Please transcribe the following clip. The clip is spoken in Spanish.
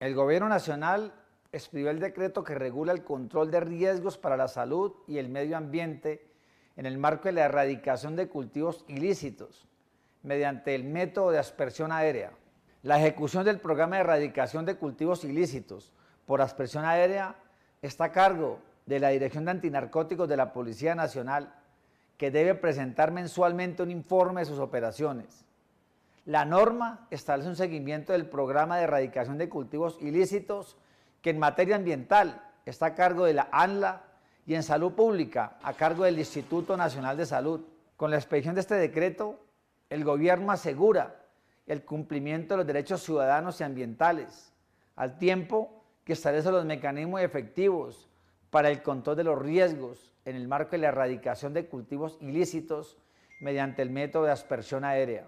El Gobierno Nacional escribió el decreto que regula el control de riesgos para la salud y el medio ambiente en el marco de la erradicación de cultivos ilícitos mediante el método de aspersión aérea. La ejecución del programa de erradicación de cultivos ilícitos por aspersión aérea está a cargo de la Dirección de Antinarcóticos de la Policía Nacional, que debe presentar mensualmente un informe de sus operaciones. La norma establece un seguimiento del programa de erradicación de cultivos ilícitos que en materia ambiental está a cargo de la ANLA y en salud pública a cargo del Instituto Nacional de Salud. Con la expedición de este decreto, el gobierno asegura el cumplimiento de los derechos ciudadanos y ambientales, al tiempo que establece los mecanismos efectivos para el control de los riesgos en el marco de la erradicación de cultivos ilícitos mediante el método de aspersión aérea.